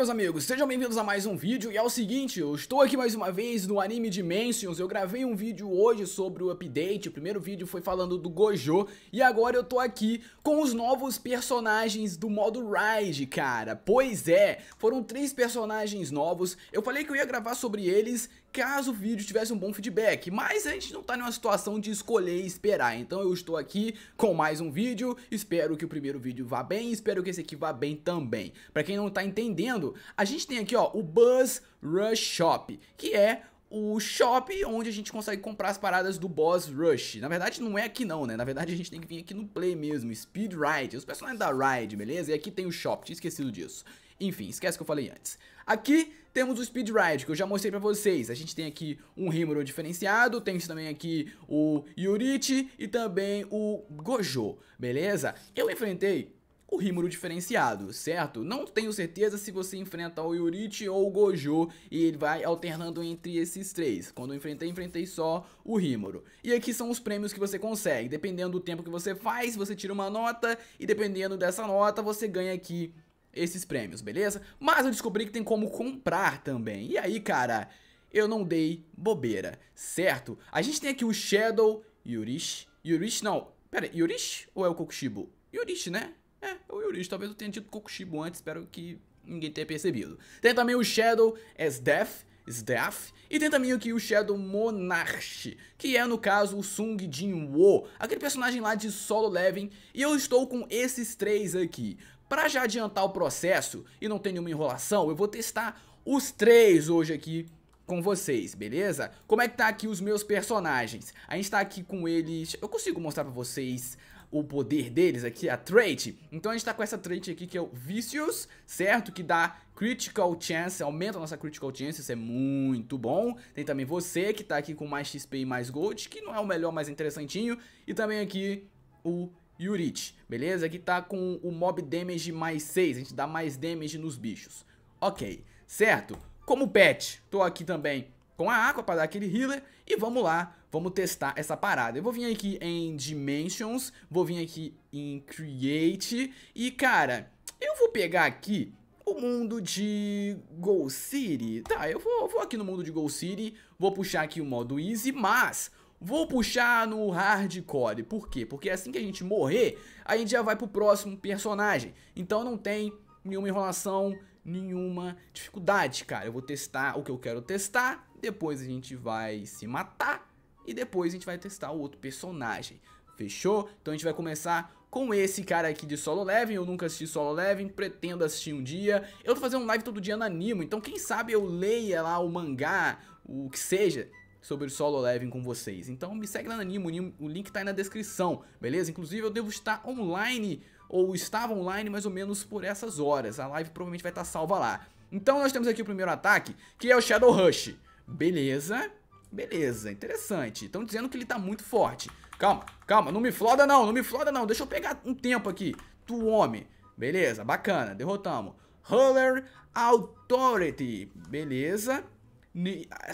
meus amigos, sejam bem-vindos a mais um vídeo e é o seguinte, eu estou aqui mais uma vez no Anime Dimensions, eu gravei um vídeo hoje sobre o update, o primeiro vídeo foi falando do Gojo e agora eu tô aqui com os novos personagens do modo Ride, cara, pois é, foram três personagens novos, eu falei que eu ia gravar sobre eles caso o vídeo tivesse um bom feedback, mas a gente não tá numa situação de escolher e esperar, então eu estou aqui com mais um vídeo, espero que o primeiro vídeo vá bem, espero que esse aqui vá bem também. Pra quem não tá entendendo, a gente tem aqui ó, o Buzz Rush Shop, que é o shop onde a gente consegue comprar as paradas do Boss Rush. Na verdade, não é aqui não, né? Na verdade, a gente tem que vir aqui no Play mesmo, Speed Ride, os personagens da Ride, beleza? E aqui tem o shop, tinha esquecido disso. Enfim, esquece que eu falei antes. Aqui temos o Speed Ride, que eu já mostrei pra vocês. A gente tem aqui um Rimuru diferenciado, temos também aqui o Yurichi e também o Gojo, beleza? Eu enfrentei o Rimuru diferenciado, certo? Não tenho certeza se você enfrenta o Yurichi ou o Gojo e ele vai alternando entre esses três. Quando eu enfrentei, enfrentei só o Rimuru. E aqui são os prêmios que você consegue. Dependendo do tempo que você faz, você tira uma nota e dependendo dessa nota, você ganha aqui esses prêmios, beleza? Mas eu descobri que tem como comprar também. E aí, cara, eu não dei bobeira, certo? A gente tem aqui o Shadow Yurish. Yurish não, pera, Yurish ou é o Kokushibo? Yurish, né? É, é o Yurish, talvez eu tenha dito Kokushibo antes, espero que ninguém tenha percebido. Tem também o Shadow Sdeath, Staff. E tem também aqui o Shadow Monarch, que é no caso o Sung Jin Wo, aquele personagem lá de Solo Leveling. E eu estou com esses três aqui. Para já adiantar o processo e não ter nenhuma enrolação, eu vou testar os três hoje aqui com vocês, beleza? Como é que tá aqui os meus personagens? A gente tá aqui com eles... Eu consigo mostrar pra vocês o poder deles aqui, a trait. Então a gente tá com essa trait aqui que é o Vicious, certo? Que dá Critical Chance, aumenta a nossa Critical Chance, isso é muito bom. Tem também você que tá aqui com mais XP e mais Gold, que não é o melhor, mas é interessantinho. E também aqui o Yurit, beleza? Que tá com o mob damage mais 6, a gente dá mais damage nos bichos. Ok, certo? Como pet, tô aqui também com a Aqua para dar aquele healer e vamos lá, vamos testar essa parada. Eu vou vir aqui em Dimensions, vou vir aqui em Create e, cara, eu vou pegar aqui o mundo de Go City. Tá, eu vou, vou aqui no mundo de Go City, vou puxar aqui o modo Easy, mas Vou puxar no hardcore. Por quê? Porque assim que a gente morrer, a gente já vai pro próximo personagem. Então não tem nenhuma enrolação, nenhuma dificuldade, cara. Eu vou testar o que eu quero testar, depois a gente vai se matar e depois a gente vai testar o outro personagem. Fechou? Então a gente vai começar com esse cara aqui de Solo leve. eu nunca assisti Solo leve, pretendo assistir um dia. Eu tô fazendo live todo dia no Animo, então quem sabe eu leia lá o mangá, o que seja, sobre o solo leveling com vocês. Então me segue lá no Animo, o link está aí na descrição, beleza? Inclusive eu devo estar online, ou estava online mais ou menos por essas horas, a live provavelmente vai estar salva lá. Então nós temos aqui o primeiro ataque, que é o Shadow Rush, beleza? Beleza, interessante. Estão dizendo que ele tá muito forte. Calma, calma, não me floda não, não me floda não. Deixa eu pegar um tempo aqui. Tu homem. Beleza, bacana, derrotamos. Roller Authority. Beleza.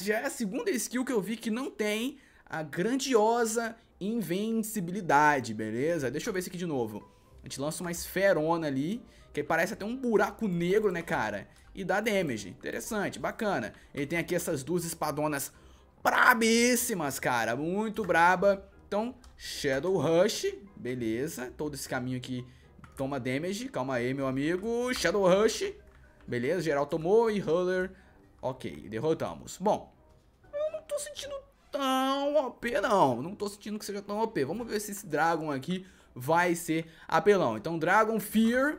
Já é a segunda skill que eu vi que não tem a grandiosa invencibilidade, beleza? Deixa eu ver isso aqui de novo. A gente lança uma esferona ali, que parece até um buraco negro, né, cara? E dá damage. Interessante, bacana. Ele tem aqui essas duas espadonas brabíssimas, cara. Muito braba. Então, Shadow Rush, beleza. Todo esse caminho aqui toma damage. Calma aí, meu amigo. Shadow Rush, beleza. Geral tomou e Huller Ok, derrotamos. Bom, eu não tô sentindo tão OP, não. Não tô sentindo que seja tão OP. Vamos ver se esse Dragon aqui vai ser apelão. Então, Dragon Fear.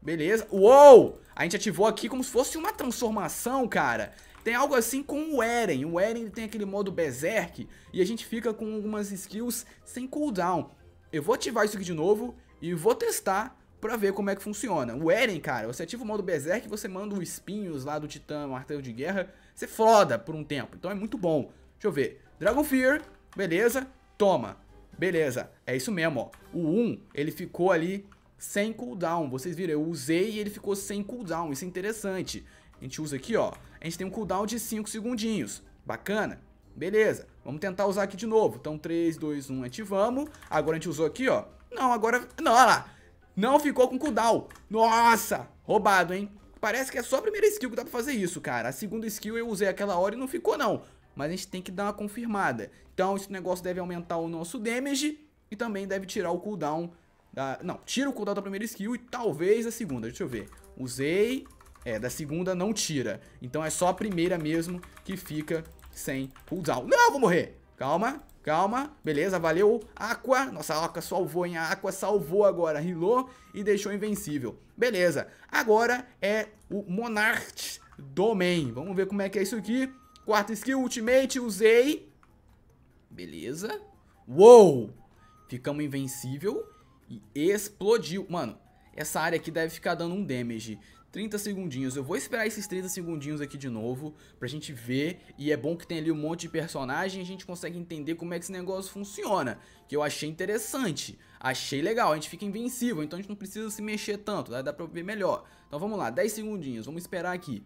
Beleza. Uou! A gente ativou aqui como se fosse uma transformação, cara. Tem algo assim com o Eren. O Eren tem aquele modo Berserk e a gente fica com algumas skills sem cooldown. Eu vou ativar isso aqui de novo e vou testar pra ver como é que funciona. O Eren, cara, você ativa o modo Berserk, você manda os espinhos lá do Titã, o martelo de guerra, você foda por um tempo, então é muito bom. Deixa eu ver, Dragon Fear, beleza, toma, beleza, é isso mesmo, ó. O 1, ele ficou ali sem cooldown, vocês viram, eu usei e ele ficou sem cooldown, isso é interessante. A gente usa aqui, ó, a gente tem um cooldown de 5 segundinhos, bacana. Beleza, vamos tentar usar aqui de novo. Então, 3, 2, 1, ativamos. Agora a gente usou aqui, ó. Não, agora... Não, olha lá. Não ficou com cooldown. Nossa, roubado, hein? Parece que é só a primeira skill que dá pra fazer isso, cara. A segunda skill eu usei aquela hora e não ficou, não. Mas a gente tem que dar uma confirmada. Então, esse negócio deve aumentar o nosso damage e também deve tirar o cooldown da... Não, tira o cooldown da primeira skill e talvez a segunda. Deixa eu ver. Usei... É, da segunda não tira. Então é só a primeira mesmo que fica sem cooldown. Não, vou morrer. Calma. Calma, beleza, valeu. Aqua, nossa Aqua salvou, hein? A Aqua salvou agora, rilou e deixou invencível. Beleza, agora é o Monarch Domain. Vamos ver como é que é isso aqui. Quarta skill, ultimate, usei. Beleza. Uou! Ficamos invencível e explodiu. Mano, essa área aqui deve ficar dando um damage. 30 segundinhos. Eu vou esperar esses 30 segundinhos aqui de novo pra gente ver. E é bom que tem ali um monte de personagem e a gente consegue entender como é que esse negócio funciona. Que eu achei interessante, achei legal. A gente fica invencível, então a gente não precisa se mexer tanto, tá? dá pra ver melhor. Então vamos lá, 10 segundinhos, vamos esperar aqui.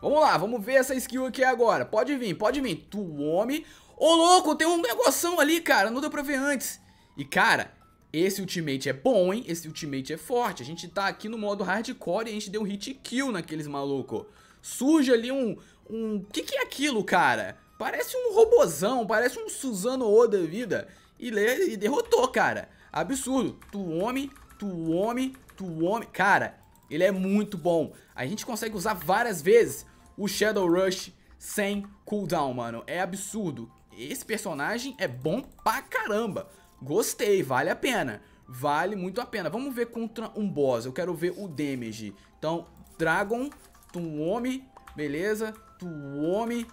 Vamos lá, vamos ver essa skill aqui agora. Pode vir, pode vir. Tu homem. Ô, louco, tem um negocinho ali, cara. Não deu pra ver antes. E, cara, esse ultimate é bom, hein? Esse ultimate é forte. A gente tá aqui no modo hardcore e a gente deu um hit kill naqueles maluco. Surge ali um... um... que que é aquilo, cara? Parece um robozão, parece um Suzano O da vida. E, e derrotou, cara. Absurdo. Tu homem, tu homem, tu homem. Cara, ele é muito bom. A gente consegue usar várias vezes o Shadow Rush sem cooldown, mano. É absurdo. Esse personagem é bom pra caramba. Gostei, vale a pena. Vale muito a pena. Vamos ver contra um boss. Eu quero ver o damage. Então, Dragon, Tuomi, beleza. Tuomi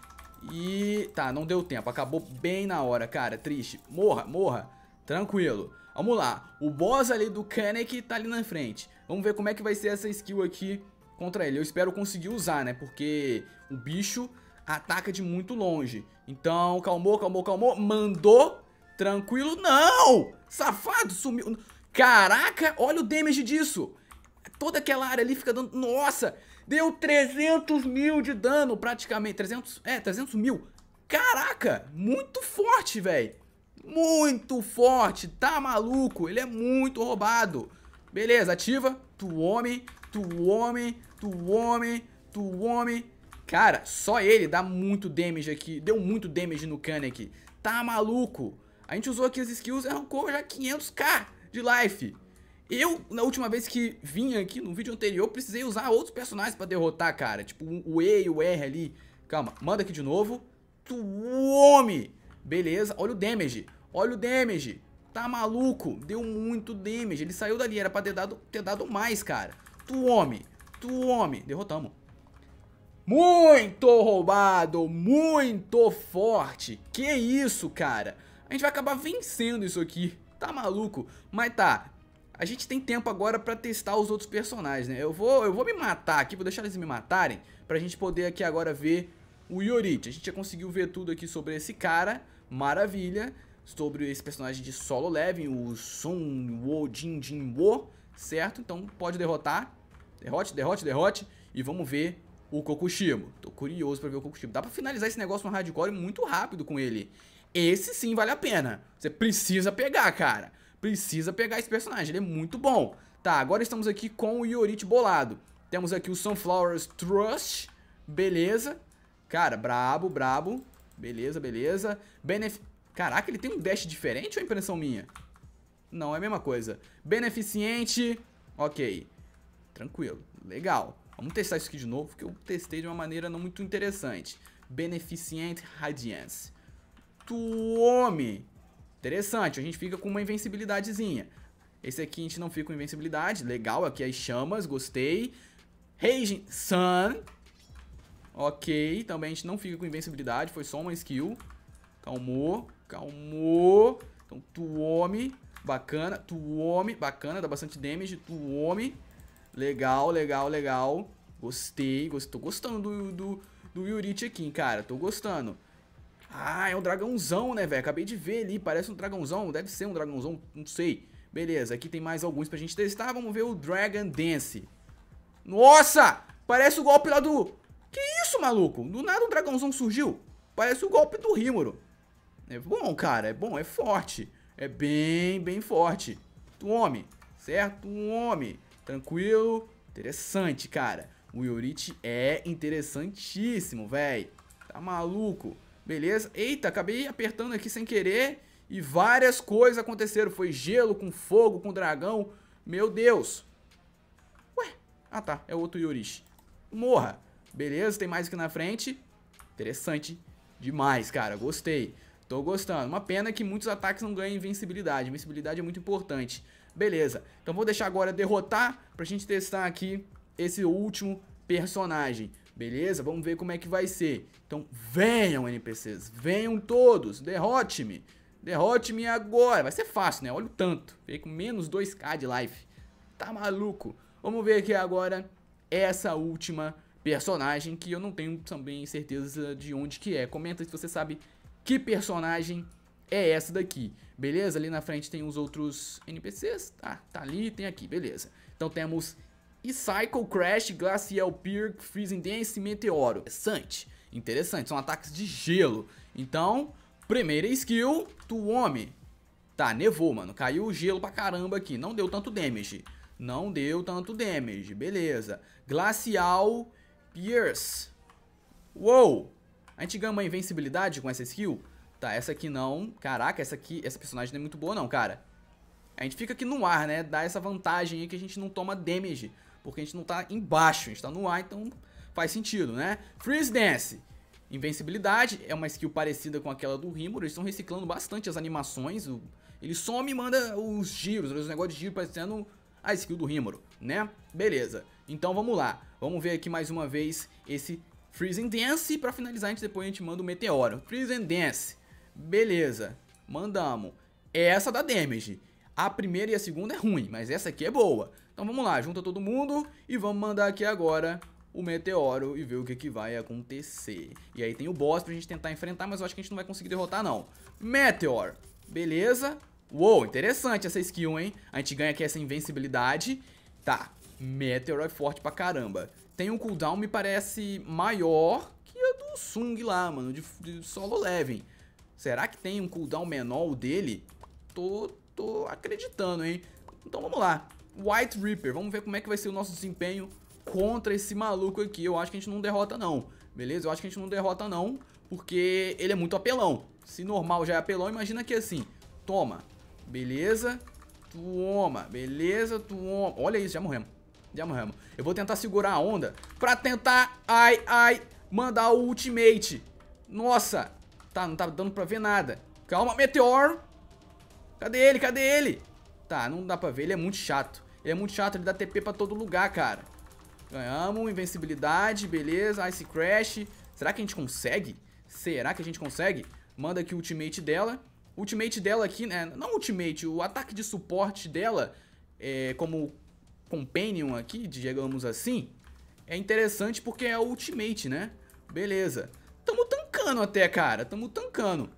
e... Tá, não deu tempo. Acabou bem na hora, cara. Triste. Morra, morra. Tranquilo. Vamos lá. O boss ali do Kanek tá ali na frente. Vamos ver como é que vai ser essa skill aqui contra ele. Eu espero conseguir usar, né? Porque o bicho ataca de muito longe. Então, calmou, calmou, calmou. Mandou Tranquilo, não! Safado, sumiu. Caraca, olha o damage disso. Toda aquela área ali fica dando... Nossa, deu 300 mil de dano praticamente. 300? É, 300 mil. Caraca, muito forte, velho. Muito forte, tá maluco. Ele é muito roubado. Beleza, ativa. Tu homem, tu homem, tu homem, tu homem. Cara, só ele dá muito damage aqui. Deu muito damage no Kane aqui. Tá maluco. A gente usou aqui as skills e é arrancou já 500k de life. Eu, na última vez que vim aqui, no vídeo anterior, precisei usar outros personagens pra derrotar, cara. Tipo, o E e o R ali. Calma, manda aqui de novo. Tu homem! Beleza, olha o damage. Olha o damage. Tá maluco? Deu muito damage. Ele saiu dali, era pra ter dado, ter dado mais, cara. Tu homem! Tu homem! Derrotamos. Muito roubado, muito forte. Que isso, cara gente vai acabar vencendo isso aqui. Tá maluco? Mas tá, a gente tem tempo agora pra testar os outros personagens, né? Eu vou, eu vou me matar aqui, vou deixar eles me matarem Pra gente poder aqui agora ver o Yorit A gente já conseguiu ver tudo aqui sobre esse cara Maravilha Sobre esse personagem de solo leve O Sun Wo Jin Jin Wo Certo? Então pode derrotar Derrote, derrote, derrote E vamos ver o Kokushimo Tô curioso pra ver o Kokushimo Dá pra finalizar esse negócio no hardcore muito rápido com ele esse sim vale a pena. Você precisa pegar, cara. Precisa pegar esse personagem, ele é muito bom. Tá, agora estamos aqui com o Yorit bolado. Temos aqui o Sunflowers Trust, beleza. Cara, brabo, brabo. Beleza, beleza. Benef... Caraca, ele tem um dash diferente ou é impressão minha? Não, é a mesma coisa. Beneficiente, ok. Tranquilo, legal. Vamos testar isso aqui de novo, porque eu testei de uma maneira não muito interessante. Beneficiente Radiance. Tuomi. Interessante, a gente fica com uma invencibilidadezinha. Esse aqui a gente não fica com invencibilidade. Legal, aqui as chamas, gostei. Raging Sun. Ok, também a gente não fica com invencibilidade, foi só uma skill. Calmou, calmou. Então, Tuomi, bacana. Tuomi, bacana, dá bastante damage. Tuomi, legal, legal, legal. Gostei, gostei. Tô gostando do, do, do Yurich aqui, cara. Tô gostando. Ah, é um dragãozão, né, velho? Acabei de ver ali, parece um dragãozão, deve ser um dragãozão, não sei. Beleza, aqui tem mais alguns pra gente testar, vamos ver o Dragon Dance. Nossa, parece o golpe lá do... Que isso, maluco? Do nada um dragãozão surgiu. Parece o golpe do Rímoro. É bom, cara, é bom, é forte. É bem, bem forte. Um homem, certo? Um homem. Tranquilo. Interessante, cara. O Yorichi é interessantíssimo, velho. Tá maluco? Beleza? Eita, acabei apertando aqui sem querer e várias coisas aconteceram. Foi gelo com fogo, com dragão. Meu Deus. Ué. Ah, tá. É outro Yorish. Morra. Beleza, tem mais aqui na frente. Interessante demais, cara. Gostei. Tô gostando. Uma pena que muitos ataques não ganham invencibilidade. Invencibilidade é muito importante. Beleza. Então vou deixar agora derrotar pra gente testar aqui esse último personagem. Beleza? Vamos ver como é que vai ser. Então, venham, NPCs. Venham todos. Derrote-me. Derrote-me agora. Vai ser fácil, né? Olha o tanto. Veio com menos 2k de life. Tá maluco. Vamos ver aqui agora essa última personagem que eu não tenho também certeza de onde que é. Comenta se você sabe que personagem é essa daqui. Beleza? Ali na frente tem os outros NPCs. Tá, tá ali, tem aqui. Beleza. Então temos e Cycle, Crash, Glacial Pier, Freezing Dance e Meteoro. Interessante, interessante, são ataques de gelo. Então, primeira skill do homem. Tá, nevou, mano, caiu o gelo pra caramba aqui, não deu tanto damage. Não deu tanto damage, beleza. Glacial Pierce. Uou! A gente ganha uma invencibilidade com essa skill? Tá, essa aqui não. Caraca, essa aqui, essa personagem não é muito boa não, cara. A gente fica aqui no ar, né? Dá essa vantagem aí que a gente não toma damage porque a gente não tá embaixo, a gente tá no ar, então faz sentido, né? Freeze Dance. Invencibilidade é uma skill parecida com aquela do Rimuru, eles estão reciclando bastante as animações, o... ele só me manda os giros, os negócios de giro parecendo a skill do Rimuru, né? Beleza, então vamos lá, vamos ver aqui mais uma vez esse Freezing Dance e pra finalizar a gente, depois a gente manda o Meteoro. Freezing Dance, beleza, mandamos. É essa dá damage, a primeira e a segunda é ruim, mas essa aqui é boa. Então vamos lá, junta todo mundo e vamos mandar aqui agora o meteoro e ver o que, que vai acontecer. E aí tem o boss pra gente tentar enfrentar, mas eu acho que a gente não vai conseguir derrotar não. Meteor, beleza. Uou, interessante essa skill, hein? A gente ganha aqui essa invencibilidade. Tá, Meteor é forte pra caramba. Tem um cooldown, me parece, maior que a do Sung lá, mano, de, de solo Levin. Será que tem um cooldown menor dele? Tô, tô acreditando, hein? Então vamos lá. White Reaper. Vamos ver como é que vai ser o nosso desempenho contra esse maluco aqui. Eu acho que a gente não derrota não, beleza? Eu acho que a gente não derrota não, porque ele é muito apelão. Se normal já é apelão, imagina que assim, toma, beleza, toma, beleza, toma. Olha isso, já morremos, já morremos. Eu vou tentar segurar a onda pra tentar, ai, ai, mandar o ultimate. Nossa, tá, não tá dando pra ver nada. Calma, meteoro. Cadê ele? Cadê ele? Tá, não dá pra ver, ele é muito chato. Ele é muito chato, ele dá TP pra todo lugar, cara. Ganhamos, invencibilidade, beleza, Ice Crash. Será que a gente consegue? Será que a gente consegue? Manda aqui o ultimate dela. ultimate dela aqui, né? Não ultimate, o ataque de suporte dela, é, como companion aqui, digamos assim, é interessante porque é o ultimate, né? Beleza. Tamo tancando até, cara. Tamo tancando.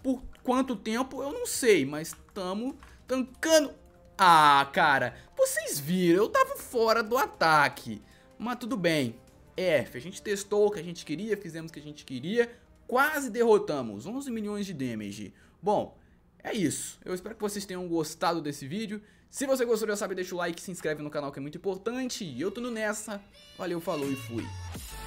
Por quanto tempo, eu não sei, mas tamo tancando. Ah, cara, vocês viram, eu tava fora do ataque. Mas tudo bem. F, é, a gente testou o que a gente queria, fizemos o que a gente queria, quase derrotamos, 11 milhões de damage. Bom, é isso. Eu espero que vocês tenham gostado desse vídeo. Se você gostou, já sabe, deixa o like, se inscreve no canal que é muito importante. E eu tô no nessa. Valeu, falou e fui.